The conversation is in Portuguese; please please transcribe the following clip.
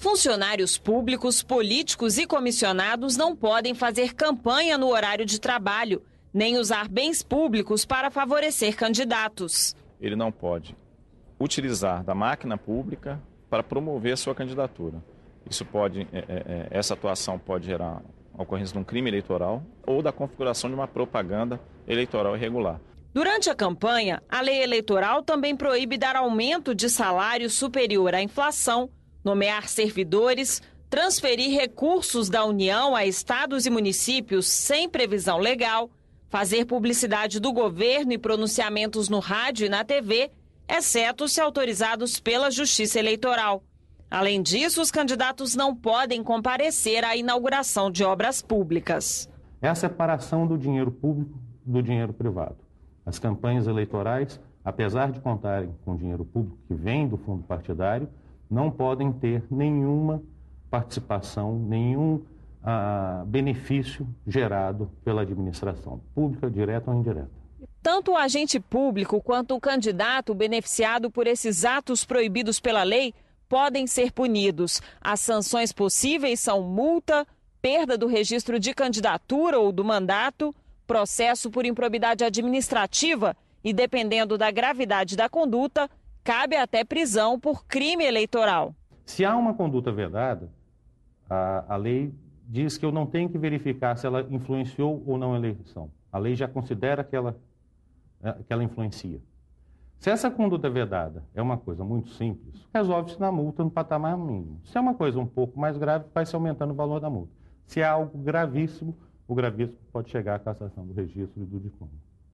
Funcionários públicos, políticos e comissionados não podem fazer campanha no horário de trabalho, nem usar bens públicos para favorecer candidatos. Ele não pode utilizar da máquina pública para promover a sua candidatura. Isso pode, é, é, é essa atuação pode gerar a ocorrência de um crime eleitoral ou da configuração de uma propaganda eleitoral irregular. Durante a campanha, a lei eleitoral também proíbe dar aumento de salário superior à inflação nomear servidores, transferir recursos da União a estados e municípios sem previsão legal, fazer publicidade do governo e pronunciamentos no rádio e na TV, exceto se autorizados pela Justiça Eleitoral. Além disso, os candidatos não podem comparecer à inauguração de obras públicas. É a separação do dinheiro público do dinheiro privado. As campanhas eleitorais, apesar de contarem com dinheiro público que vem do fundo partidário, não podem ter nenhuma participação, nenhum ah, benefício gerado pela administração pública, direta ou indireta. Tanto o agente público quanto o candidato beneficiado por esses atos proibidos pela lei podem ser punidos. As sanções possíveis são multa, perda do registro de candidatura ou do mandato, processo por improbidade administrativa e, dependendo da gravidade da conduta, cabe até prisão por crime eleitoral. Se há uma conduta vedada, a, a lei diz que eu não tenho que verificar se ela influenciou ou não a eleição. A lei já considera que ela, eh, que ela influencia. Se essa conduta vedada é uma coisa muito simples, resolve-se na multa no patamar mínimo. Se é uma coisa um pouco mais grave, vai se aumentando o valor da multa. Se é algo gravíssimo, o gravíssimo pode chegar à cassação do registro e do diploma.